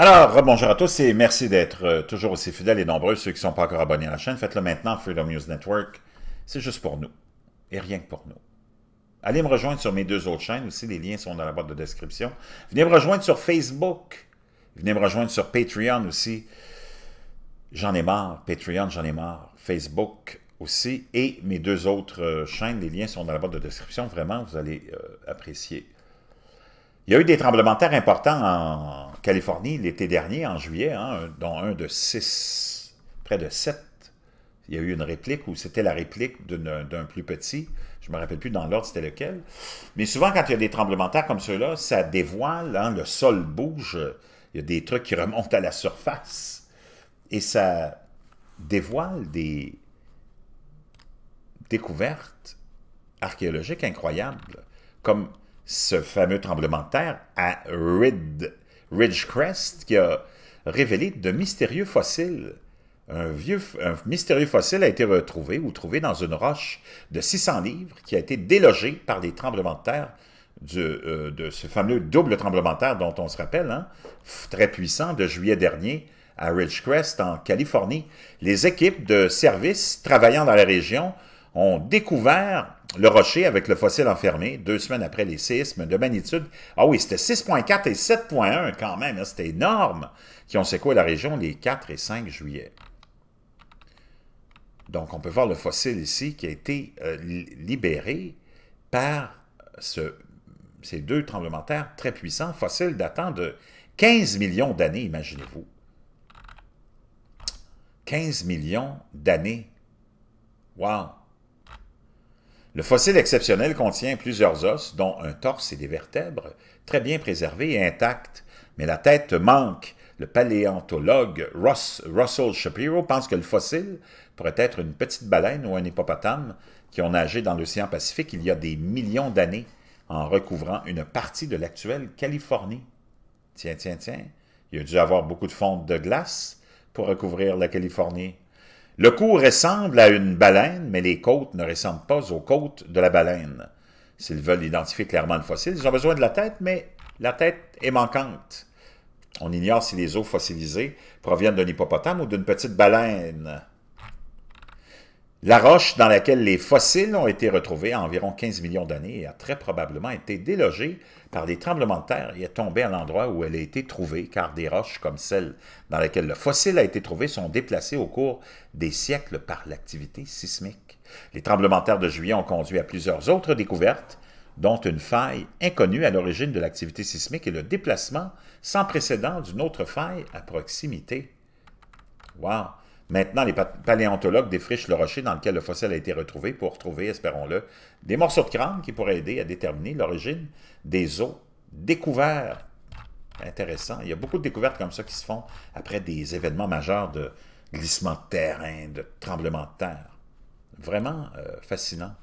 Alors, bonjour à tous et merci d'être euh, toujours aussi fidèles et nombreux. Ceux qui ne sont pas encore abonnés à la chaîne, faites-le maintenant, Freedom News Network. C'est juste pour nous et rien que pour nous. Allez me rejoindre sur mes deux autres chaînes aussi, les liens sont dans la boîte de description. Venez me rejoindre sur Facebook. Venez me rejoindre sur Patreon aussi. J'en ai marre, Patreon, j'en ai marre. Facebook aussi et mes deux autres euh, chaînes, les liens sont dans la boîte de description. Vraiment, vous allez euh, apprécier il y a eu des tremblements de terre importants en Californie l'été dernier, en juillet, hein, dont un de six, près de sept. Il y a eu une réplique, où c'était la réplique d'un plus petit. Je ne me rappelle plus dans l'ordre c'était lequel. Mais souvent, quand il y a des tremblements de terre comme ceux-là, ça dévoile, hein, le sol bouge, il y a des trucs qui remontent à la surface. Et ça dévoile des découvertes archéologiques incroyables, comme ce fameux tremblement de terre à Ridgecrest qui a révélé de mystérieux fossiles. Un, mystérieux fossile a été retrouvé ou trouvé dans une roche de 600 livres qui a été délogée par les tremblements de terre euh, de ce fameux double tremblement de terre dont on se rappelle, hein, très puissant, de juillet dernier à Ridgecrest en Californie. Les équipes de services travaillant dans la région ont découvert le rocher avec le fossile enfermé, deux semaines après les séismes de magnitude. Ah oui, c'était 6.4 et 7.1 quand même, hein, c'était énorme, qui ont secoué la région les 4 et 5 juillet. Donc, on peut voir le fossile ici qui a été euh, libéré par ces deux tremblements de terre très puissants, fossiles datant de 15 millions d'années, imaginez-vous. 15 millions d'années. Wow! Le fossile exceptionnel contient plusieurs os, dont un torse et des vertèbres, très bien préservés et intacts, mais la tête manque. Le paléontologue Ross, Russell Shapiro pense que le fossile pourrait être une petite baleine ou un hippopotame qui ont nagé dans l'océan Pacifique il y a des millions d'années en recouvrant une partie de l'actuelle Californie. Tiens, tiens, tiens, il a dû avoir beaucoup de fonte de glace pour recouvrir la Californie. Le cou ressemble à une baleine, mais les côtes ne ressemblent pas aux côtes de la baleine. S'ils veulent identifier clairement le fossile, ils ont besoin de la tête, mais la tête est manquante. On ignore si les os fossilisés proviennent d'un hippopotame ou d'une petite baleine. La roche dans laquelle les fossiles ont été retrouvés à environ 15 millions d'années a très probablement été délogée par des tremblements de terre et est tombée à l'endroit où elle a été trouvée, car des roches comme celle dans laquelle le fossile a été trouvé sont déplacées au cours des siècles par l'activité sismique. Les tremblements de terre de juillet ont conduit à plusieurs autres découvertes, dont une faille inconnue à l'origine de l'activité sismique et le déplacement sans précédent d'une autre faille à proximité. Wow! Maintenant, les paléontologues défrichent le rocher dans lequel le fossile a été retrouvé pour trouver, espérons-le, des morceaux de crâne qui pourraient aider à déterminer l'origine des os découverts. Intéressant. Il y a beaucoup de découvertes comme ça qui se font après des événements majeurs de glissement de terrain, de tremblement de terre. Vraiment euh, fascinant.